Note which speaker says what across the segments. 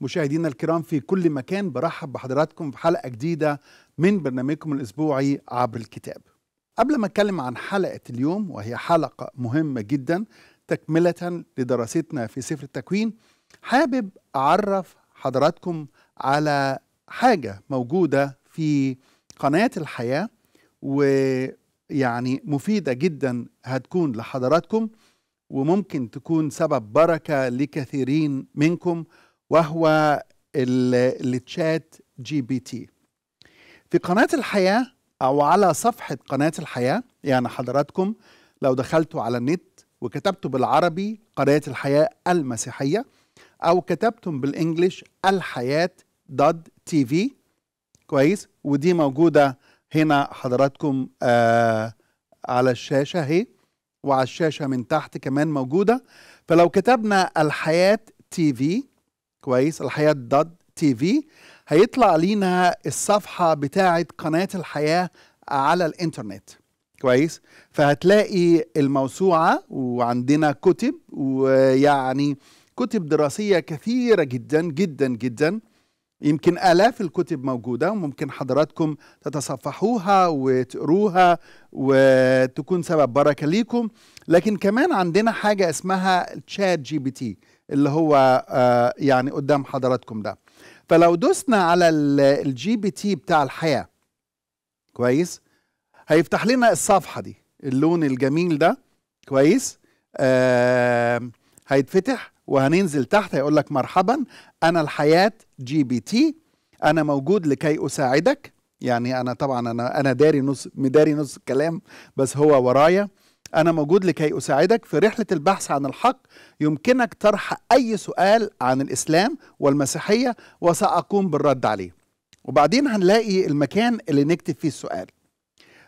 Speaker 1: مشاهدينا الكرام في كل مكان برحب بحضراتكم في حلقة جديدة من برنامجكم الأسبوعي عبر الكتاب قبل ما أتكلم عن حلقة اليوم وهي حلقة مهمة جدا تكملة لدراستنا في سفر التكوين حابب أعرف حضراتكم على حاجة موجودة في قناة الحياة ويعني مفيدة جدا هتكون لحضراتكم وممكن تكون سبب بركة لكثيرين منكم وهو التشات جي بي تي في قناة الحياة أو على صفحة قناة الحياة يعني حضراتكم لو دخلتوا على النت وكتبتوا بالعربي قناة الحياة المسيحية أو كتبتم بالإنجليش الحياة دوت تي في كويس ودي موجودة هنا حضراتكم آه على الشاشة هي وعلى الشاشة من تحت كمان موجودة فلو كتبنا الحياة تي في كويس الحياه دوت تي في هيطلع لينا الصفحه بتاعه قناه الحياه على الانترنت كويس فهتلاقي الموسوعه وعندنا كتب ويعني كتب دراسيه كثيره جدا جدا جدا يمكن آلاف الكتب موجودة وممكن حضراتكم تتصفحوها وتقروها وتكون سبب بركة ليكم لكن كمان عندنا حاجة اسمها تشات جي بي تي اللي هو آه، يعني قدام حضراتكم ده فلو دوسنا على الجي بي تي بتاع الحياه كويس هيفتح لنا الصفحه دي اللون الجميل ده كويس آه هيتفتح وهننزل تحت هيقول لك مرحبا انا الحياه جي بي تي انا موجود لكي اساعدك يعني انا طبعا انا انا داري نص مداري نص الكلام بس هو ورايا أنا موجود لكي أساعدك في رحلة البحث عن الحق يمكنك طرح أي سؤال عن الإسلام والمسيحية وسأقوم بالرد عليه وبعدين هنلاقي المكان اللي نكتب فيه السؤال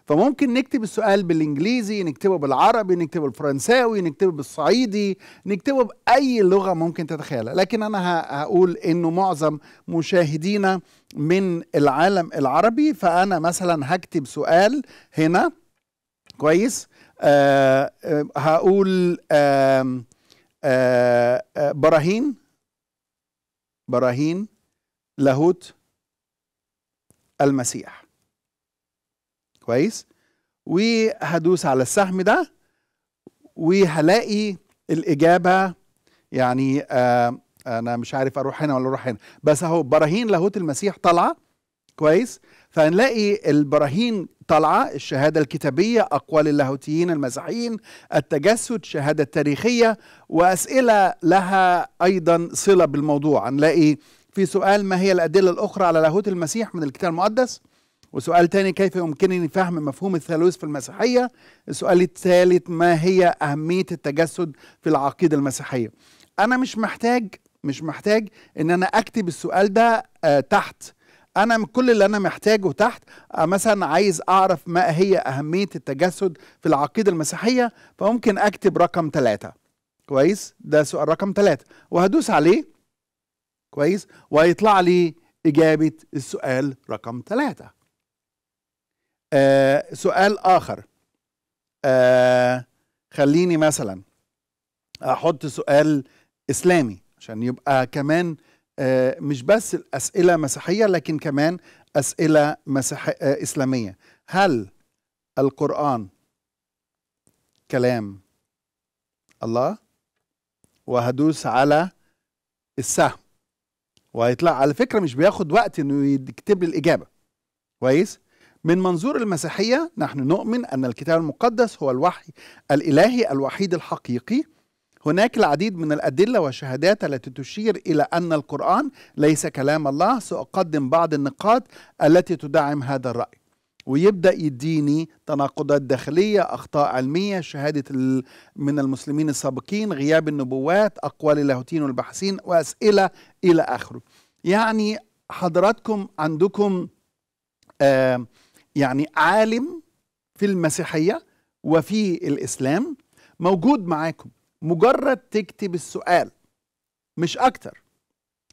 Speaker 1: فممكن نكتب السؤال بالإنجليزي نكتبه بالعربي نكتبه بالفرنساوي نكتبه بالصعيدي نكتبه بأي لغة ممكن تتخيلها لكن أنا هقول إنه معظم مشاهدينا من العالم العربي فأنا مثلا هكتب سؤال هنا كويس آه، آه، هقول آه، براهين براهين لاهوت المسيح كويس وهدوس على السهم ده وهلاقي الإجابة يعني آه أنا مش عارف أروح هنا ولا أروح هنا بس أهو براهين لاهوت المسيح طالعة كويس فهنلاقي البراهين الطلعة الشهادة الكتابية أقوال اللاهوتيين المسيحيين التجسد شهادة تاريخية وأسئلة لها أيضا صلة بالموضوع هنلاقي في سؤال ما هي الأدلة الأخرى على لاهوت المسيح من الكتاب المقدس وسؤال تاني كيف يمكنني فهم مفهوم الثالوث في المسيحية السؤال الثالث ما هي أهمية التجسد في العقيدة المسيحية أنا مش محتاج مش محتاج ان انا اكتب السؤال ده آه تحت انا كل اللي انا محتاجه تحت آه، مثلا عايز اعرف ما هي اهميه التجسد في العقيده المسيحيه فممكن اكتب رقم ثلاثة كويس ده سؤال رقم ثلاثة وهدوس عليه كويس وهيطلع لي اجابه السؤال رقم ثلاثة آه سؤال اخر آه خليني مثلا احط سؤال اسلامي عشان يبقى كمان آه، مش بس أسئلة مسيحية لكن كمان أسئلة مسيح آه، إسلامية هل القرآن كلام الله وهدوس على السهم وهيطلع على فكرة مش بياخد وقت انه يكتب لي الإجابة كويس من منظور المسيحية نحن نؤمن أن الكتاب المقدس هو الوحي الإلهي الوحيد الحقيقي هناك العديد من الأدلة والشهادات التي تشير إلى أن القرآن ليس كلام الله سأقدم بعض النقاط التي تدعم هذا الرأي ويبدا يديني تناقضات داخليه اخطاء علميه شهاده من المسلمين السابقين غياب النبوات اقوال اللاهوتين والباحثين واسئله الى اخره يعني حضراتكم عندكم آه يعني عالم في المسيحيه وفي الاسلام موجود معاكم مجرد تكتب السؤال مش اكتر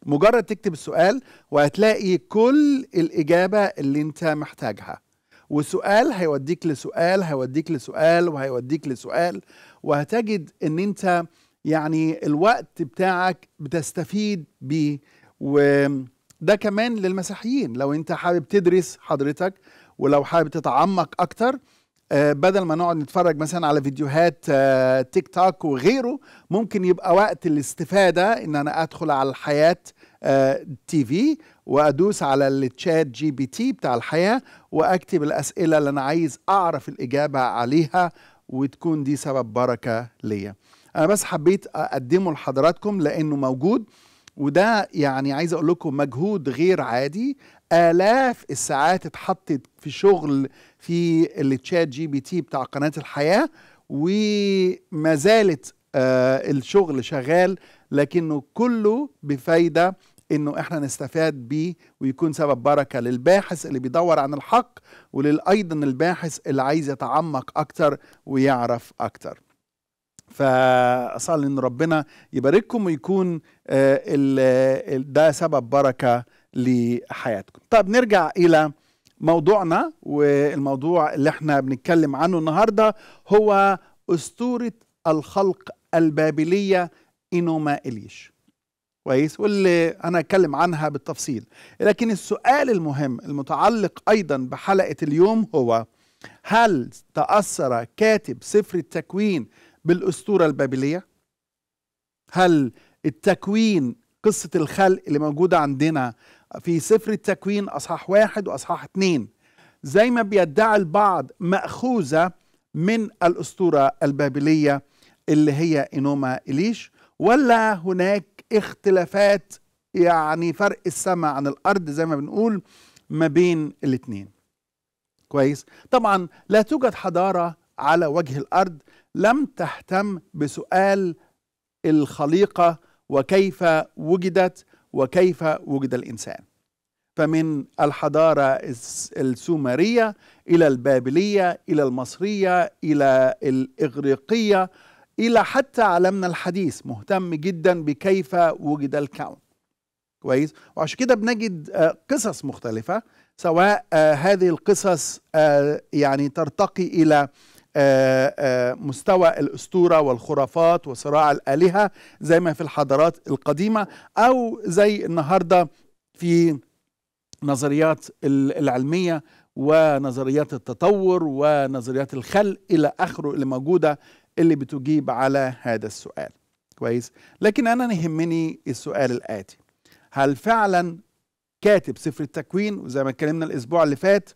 Speaker 1: مجرد تكتب السؤال وهتلاقي كل الاجابه اللي انت محتاجها وسؤال هيوديك لسؤال هيوديك لسؤال وهيوديك لسؤال وهتجد ان انت يعني الوقت بتاعك بتستفيد بيه وده كمان للمسيحيين لو انت حابب تدرس حضرتك ولو حابب تتعمق اكتر آه، بدل ما نقعد نتفرج مثلا على فيديوهات آه، تيك توك وغيره ممكن يبقى وقت الاستفاده ان انا ادخل على الحياه آه، تي في وادوس على التشات جي بي تي بتاع الحياه واكتب الاسئله اللي انا عايز اعرف الاجابه عليها وتكون دي سبب بركه ليا انا بس حبيت اقدمه لحضراتكم لانه موجود وده يعني عايز اقول لكم مجهود غير عادي الاف الساعات اتحطت في شغل في التشات جي بي تي بتاع قناه الحياه وما زالت آه الشغل شغال لكنه كله بفايده انه احنا نستفاد بيه ويكون سبب بركه للباحث اللي بيدور عن الحق وللايضا الباحث اللي عايز يتعمق اكتر ويعرف اكتر فأسأل إن ربنا يبارككم ويكون آه، ده سبب بركة لحياتكم طب نرجع إلى موضوعنا والموضوع اللي احنا بنتكلم عنه النهاردة هو أسطورة الخلق البابلية إنوما إليش كويس واللي أنا أتكلم عنها بالتفصيل لكن السؤال المهم المتعلق أيضا بحلقة اليوم هو هل تأثر كاتب سفر التكوين بالاسطوره البابليه هل التكوين قصه الخلق اللي موجوده عندنا في سفر التكوين اصحاح واحد واصحاح اثنين زي ما بيدعي البعض ماخوذه من الاسطوره البابليه اللي هي انوما اليش ولا هناك اختلافات يعني فرق السماء عن الارض زي ما بنقول ما بين الاثنين كويس طبعا لا توجد حضاره على وجه الارض لم تهتم بسؤال الخليقه وكيف وجدت وكيف وجد الانسان فمن الحضاره السومريه الى البابليه الى المصريه الى الاغريقيه الى حتى عالمنا الحديث مهتم جدا بكيف وجد الكون كويس وعشان كده بنجد آه، قصص مختلفه سواء آه، هذه القصص آه، يعني ترتقي الى آه، آه، مستوى الاسطوره والخرافات وصراع الالهه زي ما في الحضارات القديمه او زي النهارده في نظريات العلميه ونظريات التطور ونظريات الخلق الى اخره اللي موجوده اللي بتجيب على هذا السؤال كويس لكن انا يهمني السؤال الاتي هل فعلا كاتب سفر التكوين وزي ما اتكلمنا الاسبوع اللي فات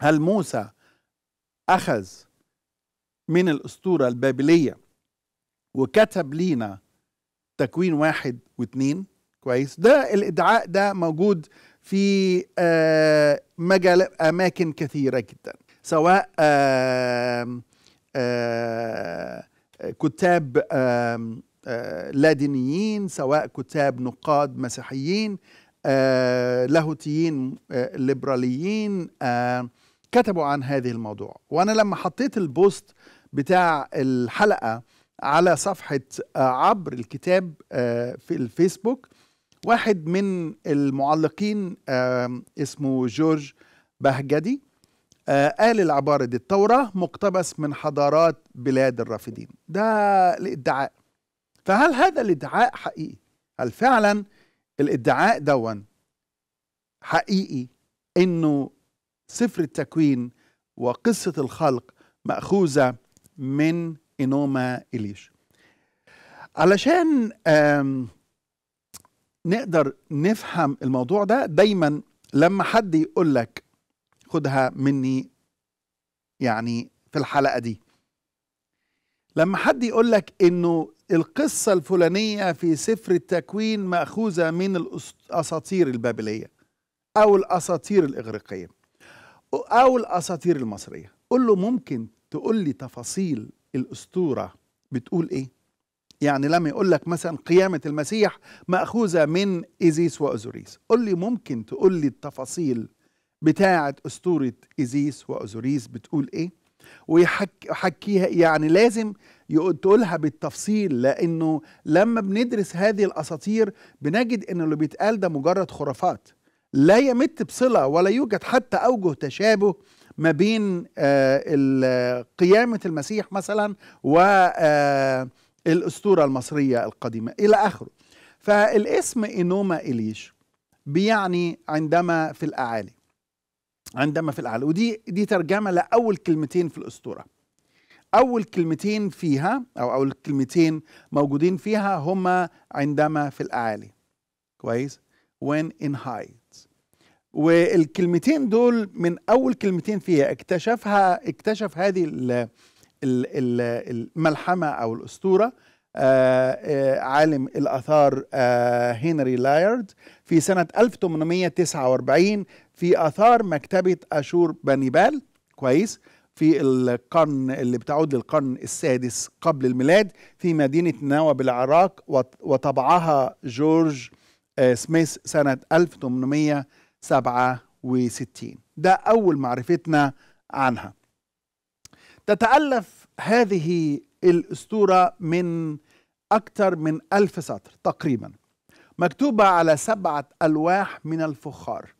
Speaker 1: هل موسى اخذ من الأسطورة البابلية وكتب لينا تكوين واحد واثنين كويس ده الإدعاء ده موجود في آه مجال أماكن كثيرة جدا سواء آه آه كتاب آه، لا دينيين سواء كتاب نقاد مسيحيين آه، لاهوتيين آه، ليبراليين كتبوا عن هذه الموضوع وأنا لما حطيت البوست بتاع الحلقه على صفحه آه، عبر الكتاب آه، في الفيسبوك واحد من المعلقين اسمه جورج بهجدي قال آه، العبارة دي التوراة مقتبس من حضارات بلاد الرافدين ده الادعاء فهل هذا الادعاء حقيقي هل فعلا الادعاء دون حقيقي انه سفر التكوين وقصة الخلق مأخوذة من انوما اليش علشان نقدر نفهم الموضوع ده دايما لما حد يقول لك خدها مني يعني في الحلقه دي لما حد يقول لك انه القصه الفلانيه في سفر التكوين ماخوذه من الاساطير البابليه او الاساطير الاغريقيه او الاساطير المصريه قول له ممكن تقول لي تفاصيل الأسطورة بتقول إيه يعني لما يقول لك مثلا قيامة المسيح مأخوذة من إيزيس وأزوريس قل لي ممكن تقول لي التفاصيل بتاعة أسطورة إيزيس وأزوريس بتقول إيه ويحكيها يعني لازم تقولها بالتفصيل لأنه لما بندرس هذه الأساطير بنجد أن اللي بيتقال ده مجرد خرافات لا يمت بصلة ولا يوجد حتى أوجه تشابه ما بين آه، قيامة المسيح مثلا والأسطورة آه، المصرية القديمة إلى آخره فالاسم إنوما إليش بيعني عندما في الأعالي عندما في الأعالي ودي دي ترجمة لأول كلمتين في الأسطورة أول كلمتين فيها أو أول كلمتين موجودين فيها هما عندما في الأعالي كويس when in high والكلمتين دول من اول كلمتين فيها اكتشفها اكتشف هذه الملحمه او الاسطوره آه آه عالم الآثار آه هنري لايرد في سنة 1849 في آثار مكتبة أشور بانيبال كويس في القرن اللي بتعود للقرن السادس قبل الميلاد في مدينة نوى بالعراق وطبعها جورج آه، سميث سنة 1849 67 ده أول معرفتنا عنها تتألف هذه الأسطورة من أكثر من ألف سطر تقريبا مكتوبة على سبعة ألواح من الفخار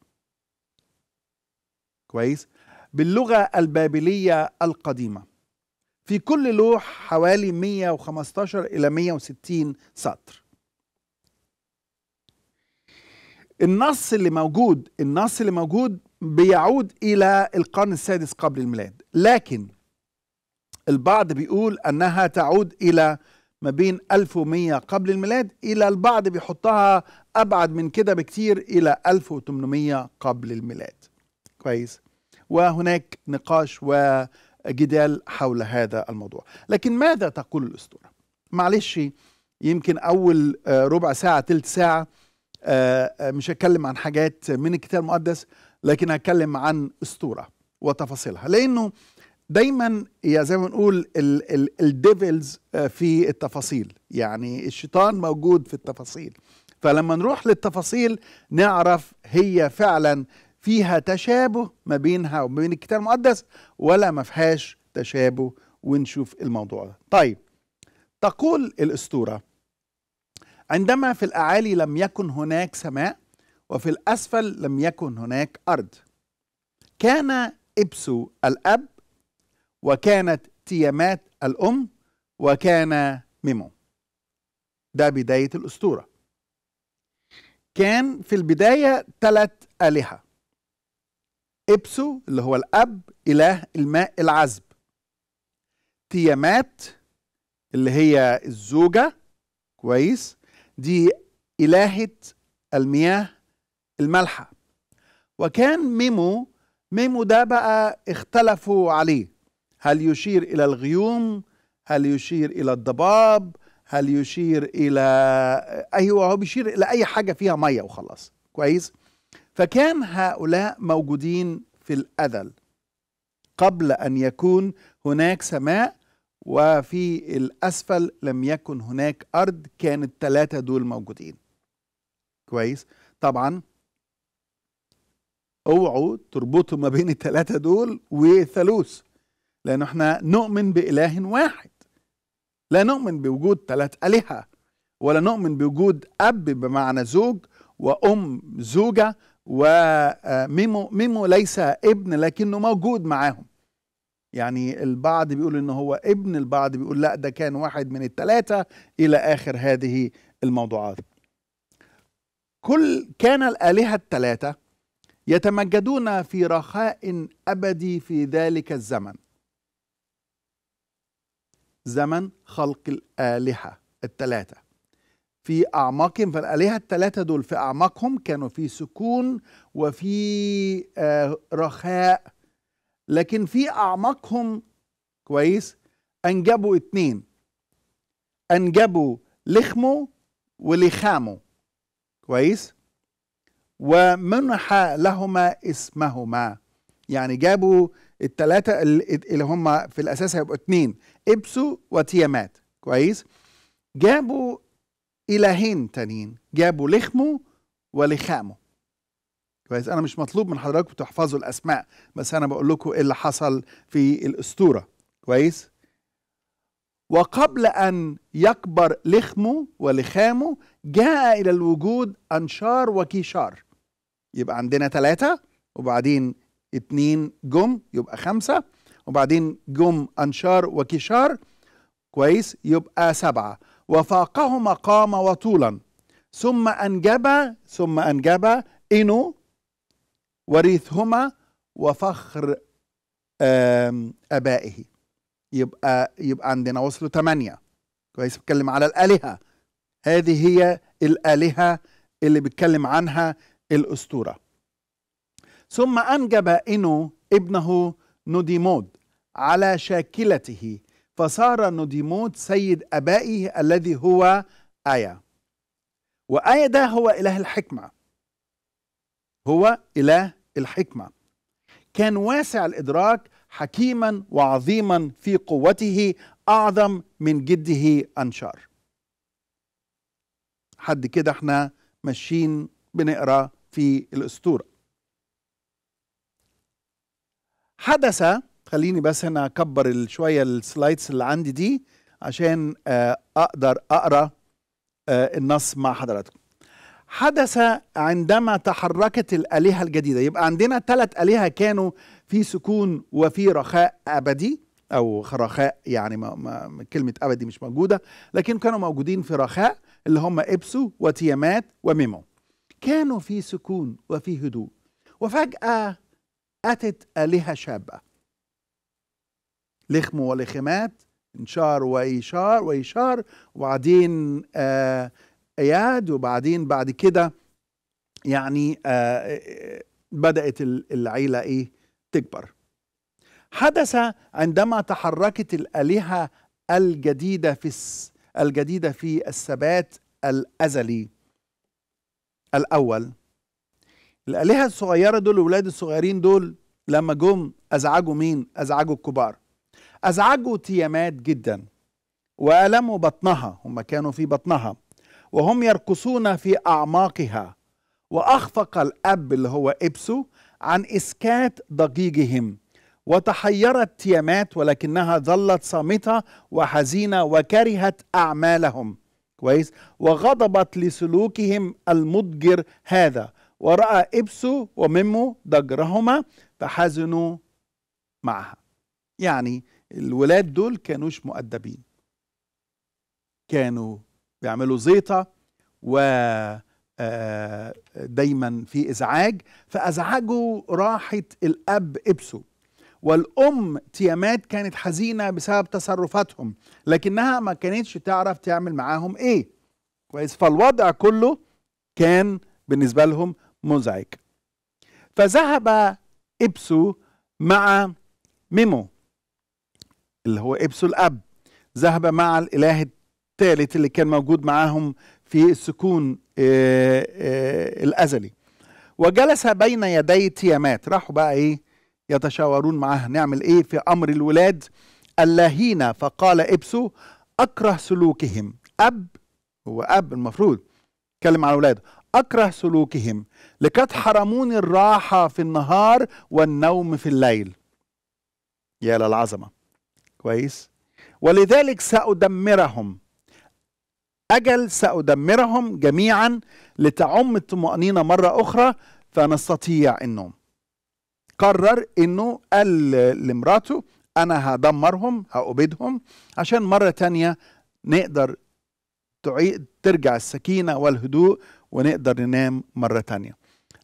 Speaker 1: كويس باللغة البابلية القديمة في كل لوح حوالي 115 إلى 160 سطر النص اللي موجود النص اللي موجود بيعود الى القرن السادس قبل الميلاد لكن البعض بيقول انها تعود الى ما بين 1100 قبل الميلاد الى البعض بيحطها ابعد من كده بكتير الى 1800 قبل الميلاد كويس وهناك نقاش وجدال حول هذا الموضوع لكن ماذا تقول الاسطوره معلش يمكن اول آه، ربع ساعه ثلث ساعه آه، آه، مش هتكلم عن حاجات من الكتاب المقدس لكن هتكلم عن اسطوره وتفاصيلها لانه دايما يا زي ما نقول الديفلز آه، في التفاصيل يعني الشيطان موجود في التفاصيل فلما نروح للتفاصيل نعرف هي فعلا فيها تشابه ما بينها وما بين الكتاب المقدس ولا ما فيهاش تشابه ونشوف الموضوع ده طيب تقول الاسطوره عندما في الأعالي لم يكن هناك سماء وفي الأسفل لم يكن هناك أرض كان إبسو الأب وكانت تيامات الأم وكان ميمو ده بداية الأسطورة كان في البداية ثلاث آلهة إبسو اللي هو الأب إله الماء العذب تيامات اللي هي الزوجة كويس دي إلهة المياه المالحة وكان ميمو ميمو ده بقى اختلفوا عليه هل يشير إلى الغيوم هل يشير إلى الضباب هل يشير إلى أيوة هو بيشير إلى أي حاجة فيها مية وخلاص كويس فكان هؤلاء موجودين في الأذل قبل أن يكون هناك سماء وفي الأسفل لم يكن هناك أرض كان التلاتة دول موجودين كويس طبعا اوعوا تربطوا ما بين التلاتة دول وثالوث لأن احنا نؤمن بإله واحد لا نؤمن بوجود ثلاث آلهة ولا نؤمن بوجود أب بمعنى زوج وأم زوجة وميمو آه، ميمو ليس ابن لكنه موجود معاهم يعني البعض بيقول ان هو ابن البعض بيقول لا ده كان واحد من الثلاثه الى اخر هذه الموضوعات كل كان الالهه الثلاثه يتمجدون في رخاء ابدي في ذلك الزمن زمن خلق الالهه الثلاثه في اعماقهم فالالهه الثلاثه دول في اعماقهم كانوا في سكون وفي آه، رخاء لكن في أعماقهم كويس أنجبوا اتنين أنجبوا لخمه ولخامه كويس ومنح لهما اسمهما يعني جابوا التلاتة اللي هم في الأساس هيبقوا اتنين إبسو وتيامات كويس جابوا إلهين تانيين جابوا لخمه ولخامه كويس انا مش مطلوب من حضراتكم تحفظوا الاسماء بس انا بقول لكم ايه اللي حصل في الاسطوره كويس وقبل ان يكبر لخمه ولخامه جاء الى الوجود انشار وكيشار يبقى عندنا ثلاثه وبعدين اتنين جم يبقى خمسه وبعدين جم انشار وكيشار كويس يبقى سبعه وفاقهما قام وطولا ثم انجب ثم انجب اينو وريثهما وفخر ابائه يبقى يبقى عندنا وصلوا ثمانية كويس بتكلم على الآلهة هذه هي الآلهة اللي بيتكلم عنها الأسطورة ثم أنجب إنو ابنه نوديمود على شاكلته فصار نوديمود سيد أبائه الذي هو آية وآية ده هو إله الحكمة هو إله الحكمة كان واسع الإدراك حكيما وعظيما في قوته أعظم من جده أنشار حد كده احنا ماشيين بنقرا في الأسطورة حدث خليني بس هنا أكبر شوية السلايدز اللي عندي دي عشان آه، أقدر أقرأ آه، النص مع حضراتكم حدث عندما تحركت الآلهة الجديدة يبقى عندنا ثلاث آلهة كانوا في سكون وفي رخاء أبدي أو رخاء يعني ما ما كلمة أبدي مش موجودة لكن كانوا موجودين في رخاء اللي هم إبسو وتيامات وميمو كانوا في سكون وفي هدوء وفجأة أتت آلهة شابة لخم ولخمات انشار وإيشار وإيشار وبعدين آه اياد وبعدين بعد كده يعني آه، آه، بدات العيله ايه تكبر حدث عندما تحركت الالهه الجديده في الجديده في الثبات الازلي الاول الالهه الصغيره دول الاولاد الصغيرين دول لما جم ازعجوا مين ازعجوا الكبار ازعجوا تيامات جدا والموا بطنها هم كانوا في بطنها وهم يرقصون في أعماقها وأخفق الأب اللي هو إبسو عن إسكات ضجيجهم وتحيرت تيامات ولكنها ظلت صامتة وحزينة وكرهت أعمالهم كويس وغضبت لسلوكهم المضجر هذا ورأى إبسو وميمو ضجرهما فحزنوا معها يعني الولاد دول كانوش مؤدبين كانوا بيعملوا زيطه و آه، دايما في ازعاج فازعجوا راحه الاب ابسو والام تيامات كانت حزينه بسبب تصرفاتهم لكنها ما كانتش تعرف تعمل معاهم ايه كويس فالوضع كله كان بالنسبه لهم مزعج فذهب ابسو مع ميمو اللي هو ابسو الاب ذهب مع الاله الثالث اللي كان موجود معاهم في السكون آه، آه، الأزلي وجلس بين يدي تيامات راحوا بقى إيه يتشاورون معاها نعمل إيه في أمر الولاد اللاهين فقال إبسو أكره سلوكهم أب هو أب المفروض تكلم على أولاده أكره سلوكهم لقد حرموني الراحة في النهار والنوم في الليل يا للعظمة كويس ولذلك سأدمرهم أجل سأدمرهم جميعا لتعم الطمأنينة مرة أخرى فنستطيع النوم قرر انه قال لمراته انا هدمرهم هأبيدهم عشان مرة تانية نقدر ترجع السكينة والهدوء ونقدر ننام مرة تانية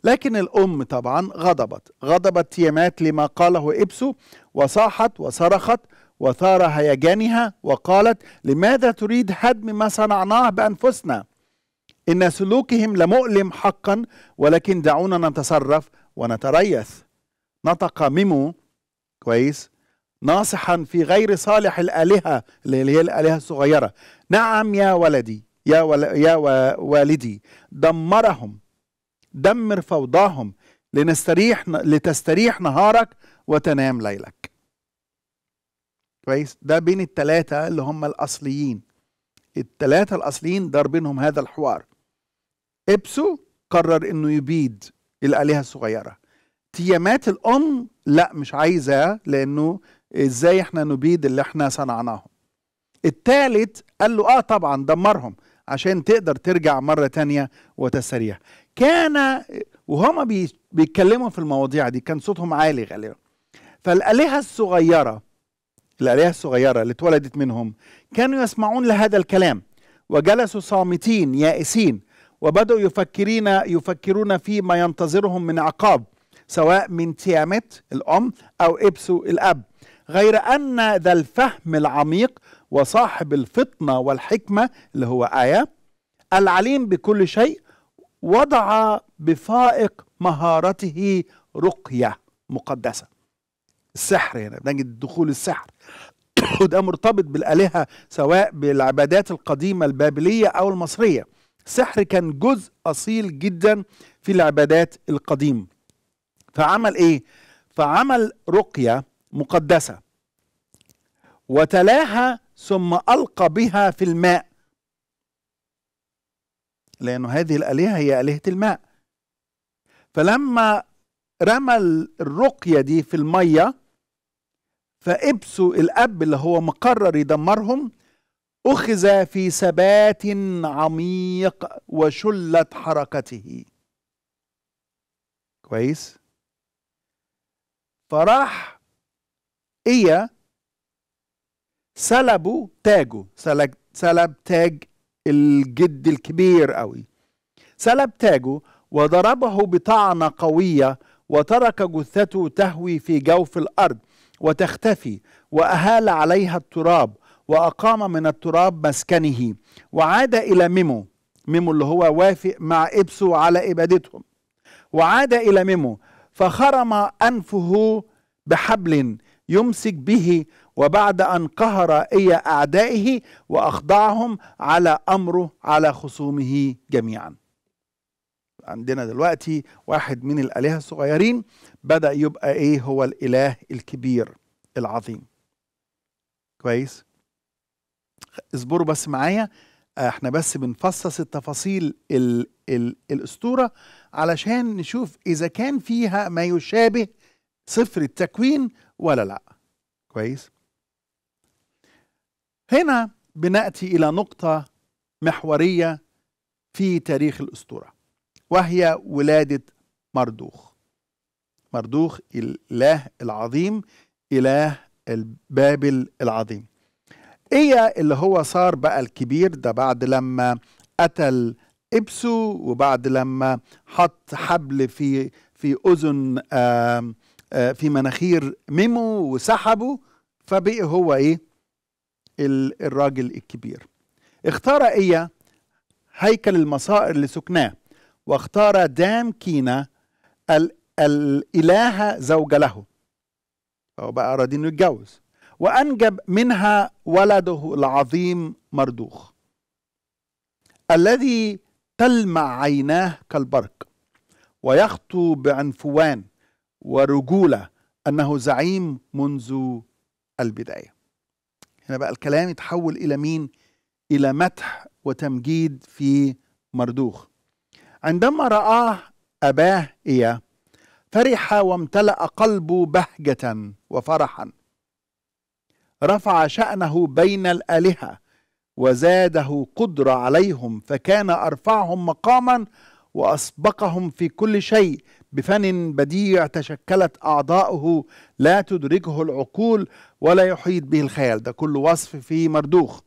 Speaker 1: لكن الأم طبعا غضبت غضبت تيامات لما قاله إبسو وصاحت وصرخت وثار هيجانها وقالت لماذا تريد هدم ما صنعناه بانفسنا ان سلوكهم لمؤلم حقا ولكن دعونا نتصرف ونتريث نطق ميمو كويس ناصحا في غير صالح الالهه اللي هي الالهه الصغيره نعم يا ولدي يا ول... يا والدي دمرهم دمر فوضاهم لنستريح لتستريح نهارك وتنام ليلك كويس ده بين الثلاثه اللي هم الاصليين الثلاثه الاصليين دار بينهم هذا الحوار ابسو قرر انه يبيد الالهه الصغيره تيامات الام لا مش عايزه لانه ازاي احنا نبيد اللي احنا صنعناهم الثالث قال له اه طبعا دمرهم عشان تقدر ترجع مرة تانية وتستريح كان وهما بيتكلموا في المواضيع دي كان صوتهم عالي غالبا فالآلهة الصغيرة الآلهة الصغيرة اللي اتولدت منهم كانوا يسمعون لهذا الكلام وجلسوا صامتين يائسين وبدأوا يفكرين يفكرون فيما ينتظرهم من عقاب سواء من تيامت الأم أو إبسو الأب غير أن ذا الفهم العميق وصاحب الفطنة والحكمة اللي هو آية العليم بكل شيء وضع بفائق مهارته رقية مقدسة السحر هنا يعني، بنجد دخول السحر وده مرتبط بالآلهة سواء بالعبادات القديمة البابلية أو المصرية السحر كان جزء أصيل جدا في العبادات القديمة فعمل إيه؟ فعمل رقية مقدسة وتلاها ثم ألقى بها في الماء لأن هذه الآلهة هي آلهة الماء فلما رمى الرقية دي في المية فإبسوا الأب اللي هو مقرر يدمرهم أخذ في ثبات عميق وشلت حركته كويس فراح إيا سلبوا تاجه سلب, سلب تاج الجد الكبير قوي سلب تاجه وضربه بطعنة قوية وترك جثته تهوي في جوف الارض وتختفي واهال عليها التراب واقام من التراب مسكنه وعاد الى ميمو ميمو اللي هو وافق مع ابسو على ابادتهم وعاد الى ميمو فخرم انفه بحبل يمسك به وبعد ان قهر اي اعدائه واخضعهم على امره على خصومه جميعا عندنا دلوقتي واحد من الالهه الصغيرين بدا يبقى ايه هو الاله الكبير العظيم كويس اصبروا بس معايا آه، احنا بس بنفصص التفاصيل الـ الـ الاسطوره علشان نشوف اذا كان فيها ما يشابه صفر التكوين ولا لا كويس هنا بناتي الى نقطه محوريه في تاريخ الاسطوره وهي ولادة مردوخ مردوخ الإله العظيم إله بابل العظيم إيه اللي هو صار بقى الكبير ده بعد لما قتل إبسو وبعد لما حط حبل في في أذن آآ آآ في مناخير ميمو وسحبه فبقي هو إيه الراجل الكبير اختار إيه هيكل المصائر لسكناه واختار دام كينا الإله زوج له أو بقى أنه يتجوز وأنجب منها ولده العظيم مردوخ الذي تلمع عيناه كالبرق ويخطو بعنفوان ورجولة أنه زعيم منذ البداية هنا بقى الكلام يتحول إلى مين؟ إلى مدح وتمجيد في مردوخ عندما رآه أباه إياه فرح وامتلأ قلبه بهجة وفرحا رفع شأنه بين الآلهة وزاده قدرة عليهم فكان أرفعهم مقاما وأسبقهم في كل شيء بفن بديع تشكلت أعضاؤه لا تدركه العقول ولا يحيط به الخيال ده كل وصف في مردوخ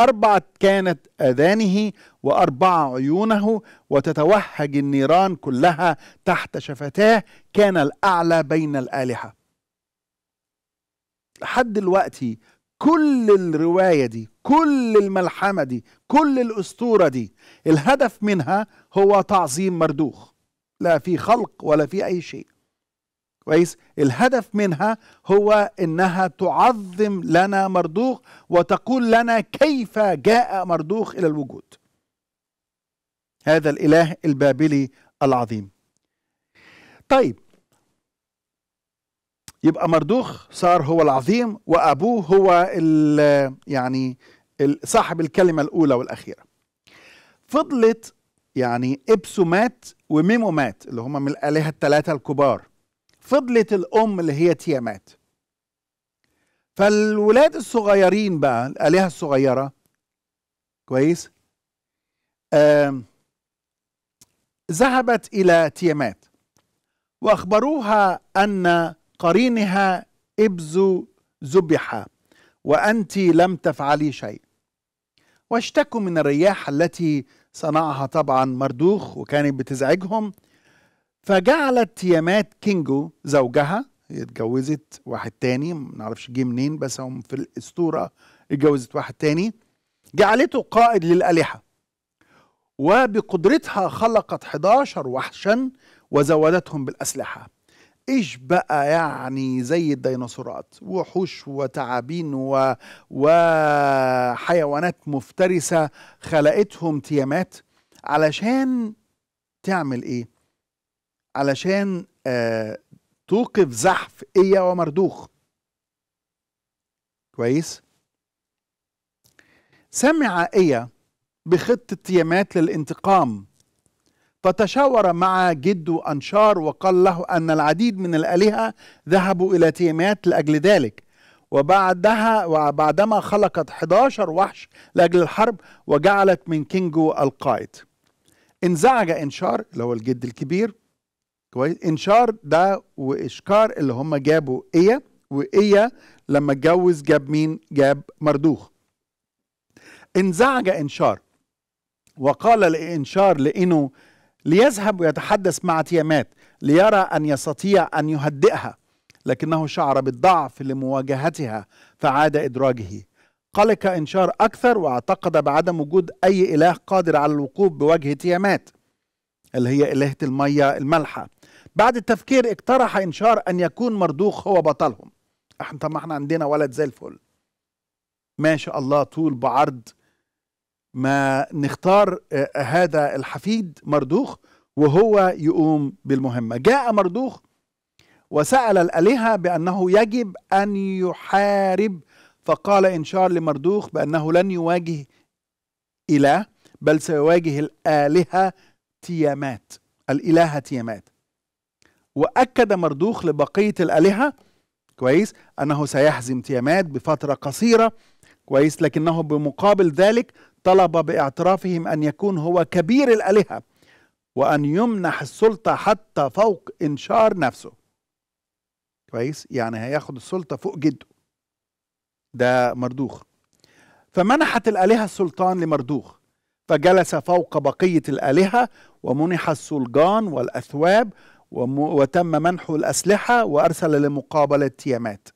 Speaker 1: أربعة كانت آذانه وأربعة عيونه وتتوهج النيران كلها تحت شفتاه كان الأعلى بين الآلهة لحد دلوقتي كل الرواية دي كل الملحمة دي كل الأسطورة دي الهدف منها هو تعظيم مردوخ لا في خلق ولا في أي شيء كويس الهدف منها هو انها تعظم لنا مردوخ وتقول لنا كيف جاء مردوخ الى الوجود هذا الاله البابلي العظيم طيب يبقى مردوخ صار هو العظيم وابوه هو يعني صاحب الكلمه الاولى والاخيره فضلت يعني ابسومات وميمومات اللي هم من الالهه الثلاثه الكبار فضلت الام اللي هي تيامات فالولاد الصغيرين بقى الالهه الصغيره كويس ذهبت الى تيامات واخبروها ان قرينها ابزو ذبح وانت لم تفعلي شيء واشتكوا من الرياح التي صنعها طبعا مردوخ وكانت بتزعجهم فجعلت تيامات كينجو زوجها اتجوزت واحد تاني ما نعرفش جه منين بس هم في الاسطوره اتجوزت واحد تاني جعلته قائد للالهه وبقدرتها خلقت 11 وحشا وزودتهم بالاسلحه ايش بقى يعني زي الديناصورات وحوش وتعابين و... وحيوانات مفترسه خلقتهم تيامات علشان تعمل ايه علشان آه، توقف زحف ايا ومردوخ كويس سمع ايا بخطة يامات للانتقام فتشاور مع جد أنشار وقال له أن العديد من الآلهة ذهبوا إلى تيمات لأجل ذلك وبعدها وبعدما خلقت 11 وحش لأجل الحرب وجعلت من كينجو القائد انزعج انشار اللي هو الجد الكبير كويس انشار ده واشكار اللي هم جابوا ايا وايا لما اتجوز جاب مين جاب مردوخ انزعج انشار وقال لانشار لانه ليذهب ويتحدث مع تيامات ليرى ان يستطيع ان يهدئها لكنه شعر بالضعف لمواجهتها فعاد ادراجه قلق انشار اكثر واعتقد بعدم وجود اي اله قادر على الوقوف بوجه تيامات اللي هي الهه الميه المالحه بعد التفكير اقترح انشار ان يكون مردوخ هو بطلهم احنا طب ما احنا عندنا ولد زي الفل ما شاء الله طول بعرض ما نختار آه، آه، هذا الحفيد مردوخ وهو يقوم بالمهمة جاء مردوخ وسأل الآلهة بأنه يجب أن يحارب فقال إنشار لمردوخ بأنه لن يواجه إله بل سيواجه الآلهة تيامات الإلهة تيامات واكد مردوخ لبقيه الالهه كويس انه سيحزم تيامات بفتره قصيره كويس لكنه بمقابل ذلك طلب باعترافهم ان يكون هو كبير الالهه وان يمنح السلطه حتى فوق انشار نفسه كويس يعني هياخد السلطه فوق جده ده مردوخ فمنحت الالهه السلطان لمردوخ فجلس فوق بقيه الالهه ومنح السلجان والاثواب وتم منحه الأسلحة وأرسل لمقابلة تيامات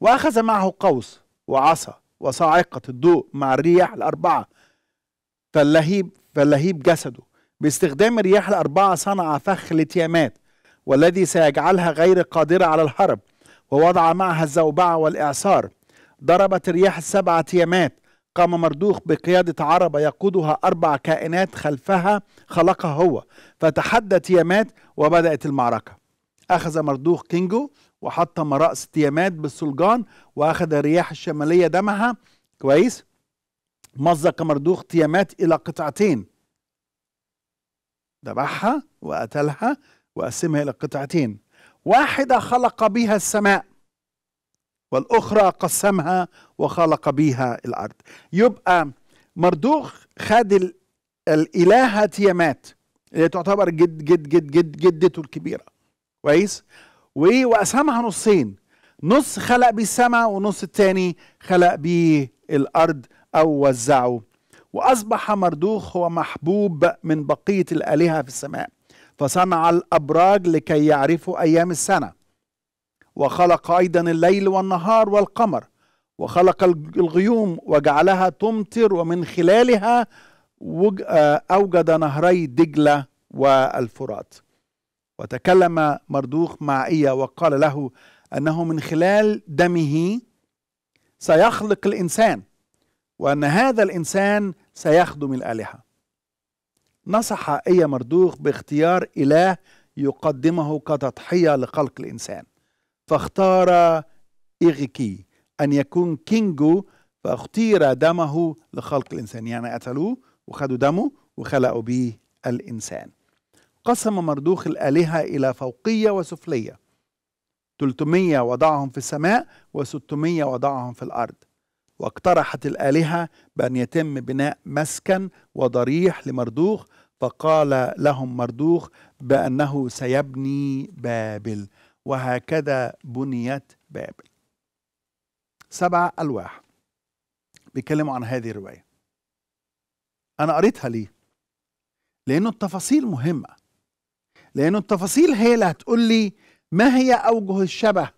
Speaker 1: وأخذ معه قوس وعصا وصاعقة الضوء مع الرياح الأربعة فاللهيب فاللهيب جسده باستخدام الرياح الأربعة صنع فخ لتيامات والذي سيجعلها غير قادرة على الهرب ووضع معها الزوبعة والإعصار ضربت الرياح السبعة تيامات قام مردوخ بقيادة عربة يقودها أربع كائنات خلفها خلقها هو فتحدى تيامات وبدأت المعركة أخذ مردوخ كينجو وحطم رأس تيامات بالسلجان وأخذ الرياح الشمالية دمها كويس مزق مردوخ تيامات إلى قطعتين ذبحها وقتلها وقسمها إلى قطعتين واحدة خلق بها السماء والأخرى قسمها وخلق بها الأرض يبقى مردوخ خد الإلهة تيامات اللي تعتبر جد جد جد جد جدته الكبيرة كويس وقسمها نصين نص خلق بيه السماء ونص التاني خلق بيه الأرض أو وزعه وأصبح مردوخ هو محبوب من بقية الآلهة في السماء فصنع الأبراج لكي يعرفوا أيام السنة وخلق أيضا الليل والنهار والقمر وخلق الغيوم وجعلها تمطر ومن خلالها آه، أوجد نهري دجلة والفرات وتكلم مردوخ مع إيا وقال له أنه من خلال دمه سيخلق الإنسان وأن هذا الإنسان سيخدم الآلهة نصح إيا مردوخ باختيار إله يقدمه كتضحية لخلق الإنسان فاختار إيغيكي أن يكون كينجو فاختير دمه لخلق الإنسان يعني قتلوه وخدوا دمه وخلقوا به الإنسان قسم مردوخ الآلهة إلى فوقية وسفلية 300 وضعهم في السماء و600 وضعهم في الأرض واقترحت الآلهة بأن يتم بناء مسكن وضريح لمردوخ فقال لهم مردوخ بأنه سيبني بابل وهكذا بنيت بابل سبع ألواح بيتكلموا عن هذه الرواية أنا قريتها ليه؟ لأن التفاصيل مهمة لأن التفاصيل هي اللي هتقول لي ما هي أوجه الشبه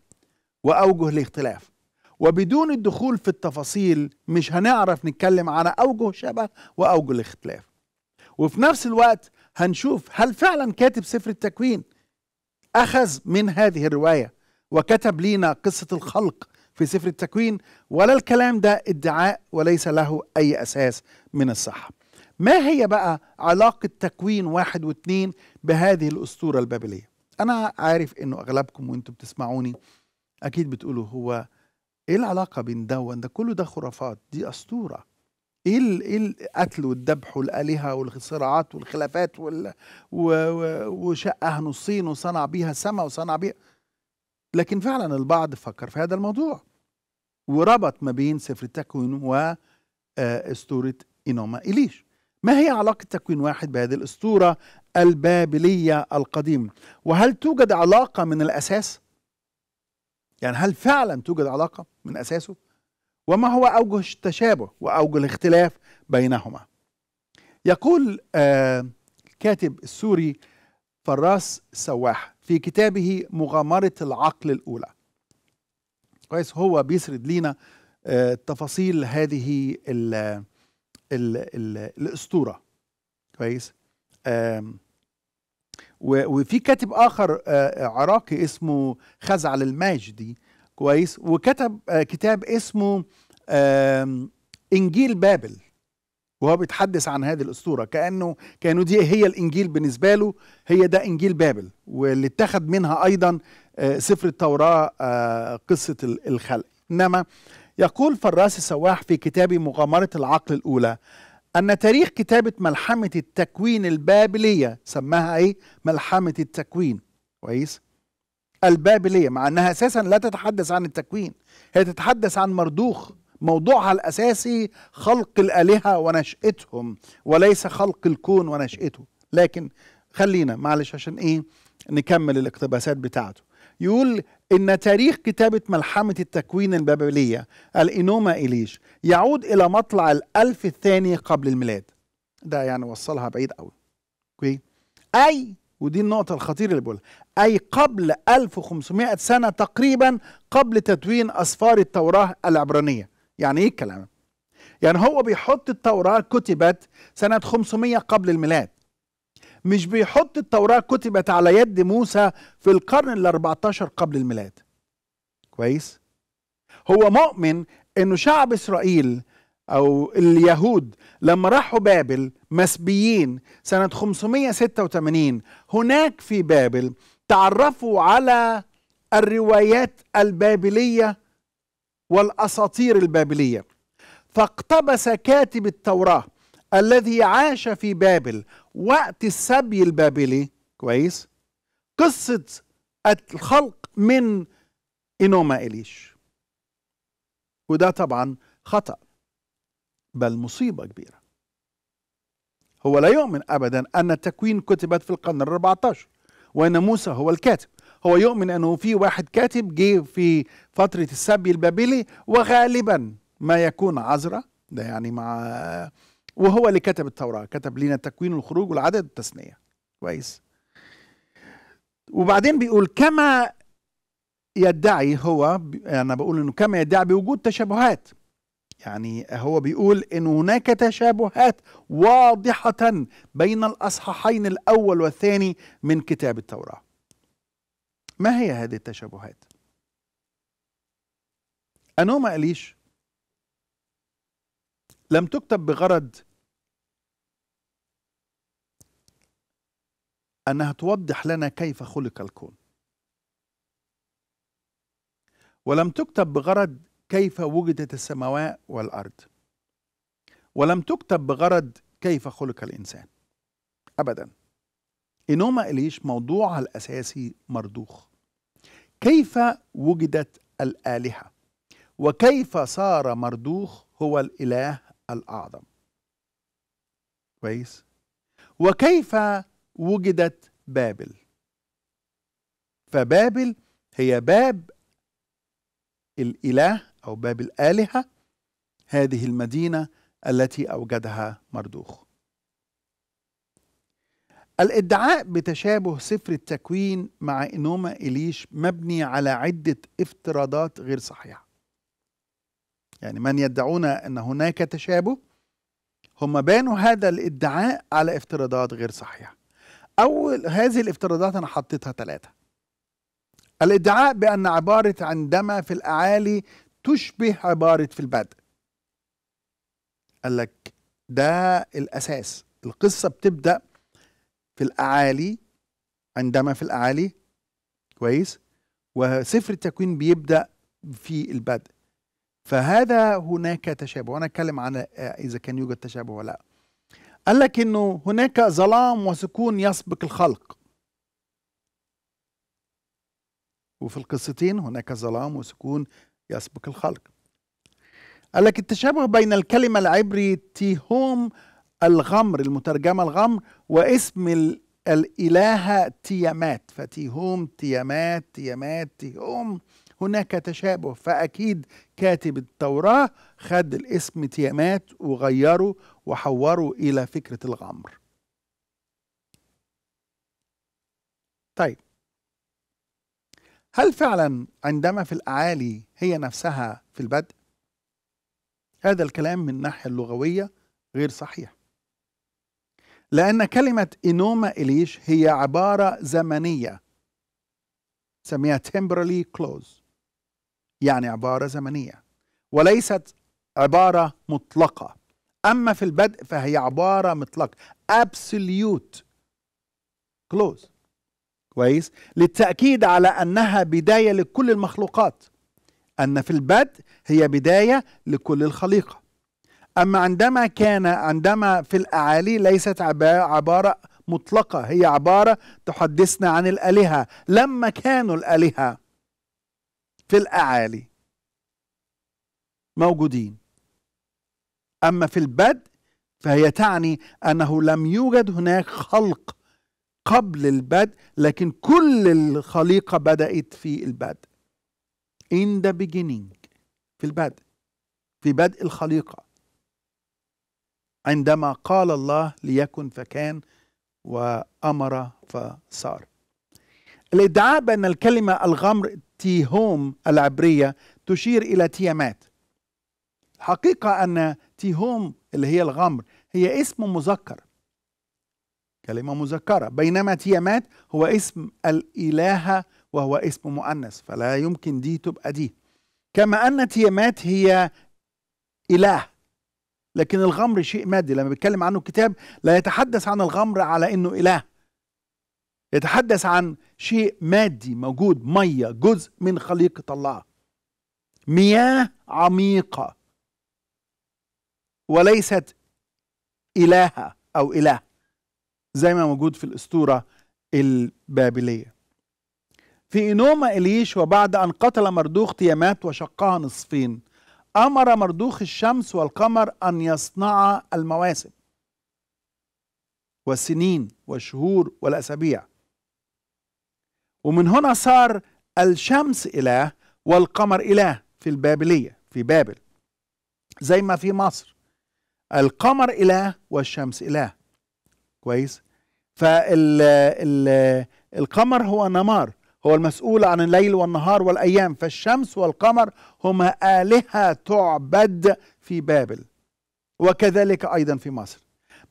Speaker 1: وأوجه الاختلاف وبدون الدخول في التفاصيل مش هنعرف نتكلم على أوجه الشبه وأوجه الاختلاف وفي نفس الوقت هنشوف هل فعلا كاتب سفر التكوين أخذ من هذه الرواية وكتب لنا قصة الخلق في سفر التكوين ولا الكلام ده ادعاء وليس له أي أساس من الصحة ما هي بقى علاقة تكوين واحد واثنين بهذه الأسطورة البابلية أنا عارف أنه أغلبكم وأنتم بتسمعوني أكيد بتقولوا هو إيه العلاقة بين ده وده كله ده خرافات دي أسطورة ايه ال ايه القتل والذبح والالهه والصراعات والخلافات وال وشقها نصين وصنع بيها سما وصنع بيها لكن فعلا البعض فكر في هذا الموضوع وربط ما بين سفر التكوين واسطوره آه، انوما اليش ما هي علاقة تكوين واحد بهذه الأسطورة البابلية القديمة وهل توجد علاقة من الأساس؟ يعني هل فعلا توجد علاقة من أساسه؟ وما هو أوجه التشابه وأوجه الاختلاف بينهما يقول الكاتب آه، السوري فراس سواح في كتابه مغامرة العقل الأولى كويس هو بيسرد لينا آه، تفاصيل هذه الـ الـ الـ الأسطورة كويس وفي كاتب آخر آه، عراقي اسمه خزعل الماجدي كويس وكتب آه، كتاب اسمه انجيل بابل وهو بيتحدث عن هذه الاسطوره كانه كانه دي هي الانجيل بالنسبه له هي ده انجيل بابل واللي اتخذ منها ايضا آه، سفر التوراه آه، قصه الخلق انما يقول فراس السواح في كتاب مغامره العقل الاولى ان تاريخ كتابه ملحمه التكوين البابليه سماها ايه ملحمه التكوين كويس البابليه مع انها اساسا لا تتحدث عن التكوين هي تتحدث عن مردوخ موضوعها الاساسي خلق الالهه ونشاتهم وليس خلق الكون ونشاته لكن خلينا معلش عشان ايه نكمل الاقتباسات بتاعته يقول إن تاريخ كتابة ملحمة التكوين البابلية الإنوما إليش يعود إلى مطلع الألف الثاني قبل الميلاد ده يعني وصلها بعيد قوي أوكي أي ودي النقطة الخطيرة اللي بقولها أي قبل 1500 سنة تقريبا قبل تدوين أسفار التوراة العبرانية يعني إيه الكلام؟ يعني هو بيحط التوراة كتبت سنة 500 قبل الميلاد مش بيحط التوراة كتبت على يد موسى في القرن ال 14 قبل الميلاد كويس؟ هو مؤمن انه شعب اسرائيل او اليهود لما راحوا بابل مسبيين سنة 586 هناك في بابل تعرفوا على الروايات البابلية والأساطير البابلية فاقتبس كاتب التوراة الذي عاش في بابل وقت السبي البابلي كويس قصة الخلق من إنوما إليش وده طبعا خطأ بل مصيبة كبيرة هو لا يؤمن أبدا أن التكوين كتبت في القرن الرابع عشر وان موسى هو الكاتب هو يؤمن انه في واحد كاتب جه في فتره السبي البابلي وغالبا ما يكون عذرا ده يعني مع وهو اللي كتب التوراه كتب لنا التكوين والخروج والعدد والتثنيه كويس وبعدين بيقول كما يدعي هو انا بقول انه كما يدعي بوجود تشابهات يعني هو بيقول ان هناك تشابهات واضحه بين الاصحاحين الاول والثاني من كتاب التوراه ما هي هذه التشابهات انه ما قاليش لم تكتب بغرض انها توضح لنا كيف خلق الكون ولم تكتب بغرض كيف وجدت السماوات والارض ولم تكتب بغرض كيف خلق الانسان ابدا انما اليش موضوعها الاساسي مرضوخ كيف وجدت الالهه وكيف صار مردوخ هو الاله الاعظم كويس وكيف وجدت بابل فبابل هي باب الاله أو باب الآلهة هذه المدينة التي أوجدها مردوخ الادعاء بتشابه سفر التكوين مع انوما اليش مبني على عده افتراضات غير صحيحه. يعني من يدعون ان هناك تشابه هم بانوا هذا الادعاء على افتراضات غير صحيحه. اول هذه الافتراضات انا حطيتها ثلاثه. الادعاء بان عباره عندما في الاعالي تشبه عبارة في البدء قال لك ده الأساس القصة بتبدأ في الأعالي عندما في الأعالي كويس وسفر التكوين بيبدأ في البدء فهذا هناك تشابه وأنا أتكلم عن إذا كان يوجد تشابه ولا لا قال لك إنه هناك ظلام وسكون يسبق الخلق وفي القصتين هناك ظلام وسكون يسبق الخلق قال لك التشابه بين الكلمة العبري تيهوم الغمر المترجمة الغمر واسم الإلهة تيامات فتيهوم تيامات تيامات تيهوم هناك تشابه فأكيد كاتب التوراة خد الاسم تيامات وغيره وحوره إلى فكرة الغمر طيب هل فعلا عندما في الأعالي هي نفسها في البدء؟ هذا الكلام من الناحية اللغوية غير صحيح لأن كلمة إنوما إليش هي عبارة زمنية سميها temporarily close يعني عبارة زمنية وليست عبارة مطلقة أما في البدء فهي عبارة مطلقة absolute close كويس للتأكيد على أنها بداية لكل المخلوقات أن في البدء هي بداية لكل الخليقة أما عندما كان عندما في الأعالي ليست عبارة مطلقة هي عبارة تحدثنا عن الآلهة لما كانوا الآلهة في الأعالي موجودين أما في البدء فهي تعني أنه لم يوجد هناك خلق قبل البدء لكن كل الخليقة بدأت في البدء in the beginning في البدء في بدء الخليقة عندما قال الله ليكن فكان وأمر فصار الادعاء بأن الكلمة الغمر تيهوم العبرية تشير إلى تيامات الحقيقة أن تيهوم اللي هي الغمر هي اسم مذكر كلمة مذكرة بينما تيامات هو اسم الإلهة وهو اسم مؤنث فلا يمكن دي تبقى دي كما أن تيامات هي إله لكن الغمر شيء مادي لما بيتكلم عنه الكتاب لا يتحدث عن الغمر على انه اله يتحدث عن شيء مادي موجود ميه جزء من خليقه الله مياه عميقه وليست الهه او اله زي ما موجود في الاسطوره البابليه في نوم إليش وبعد أن قتل مردوخ تيامات وشقها نصفين أمر مردوخ الشمس والقمر أن يصنع المواسم والسنين والشهور والأسابيع ومن هنا صار الشمس إله والقمر إله في البابلية في بابل زي ما في مصر القمر إله والشمس إله كويس فالقمر هو نمار هو المسؤول عن الليل والنهار والأيام فالشمس والقمر هما آلهة تعبد في بابل وكذلك أيضا في مصر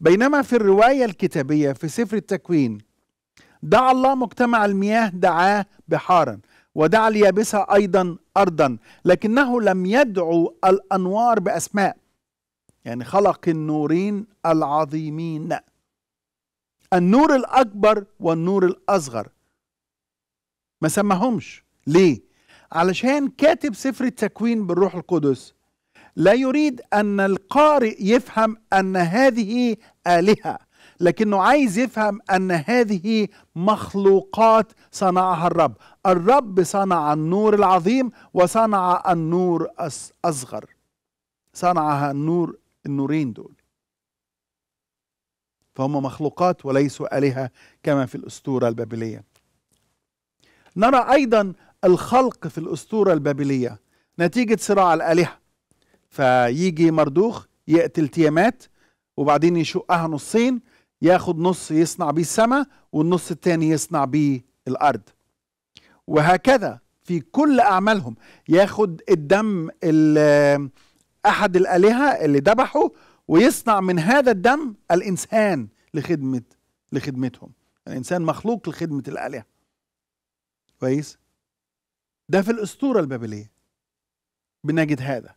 Speaker 1: بينما في الرواية الكتابية في سفر التكوين دعا الله مجتمع المياه دعاه بحارا ودعا اليابسة أيضا أرضا لكنه لم يدعو الأنوار بأسماء يعني خلق النورين العظيمين النور الأكبر والنور الأصغر ما سمهمش ليه؟ علشان كاتب سفر التكوين بالروح القدس لا يريد أن القارئ يفهم أن هذه آلهة لكنه عايز يفهم أن هذه مخلوقات صنعها الرب الرب صنع النور العظيم وصنع النور الأصغر صنع النور النورين دول فهم مخلوقات وليسوا آلهة كما في الأسطورة البابلية نرى أيضا الخلق في الأسطورة البابلية نتيجة صراع الآلهة فيجي مردوخ يقتل تيامات وبعدين يشقها نصين ياخد نص يصنع بيه السماء والنص التاني يصنع بيه الأرض وهكذا في كل أعمالهم ياخد الدم أحد الآلهة اللي ذبحه ويصنع من هذا الدم الإنسان لخدمة لخدمتهم الإنسان مخلوق لخدمة الآلهة كويس ده في الأسطورة البابلية بنجد هذا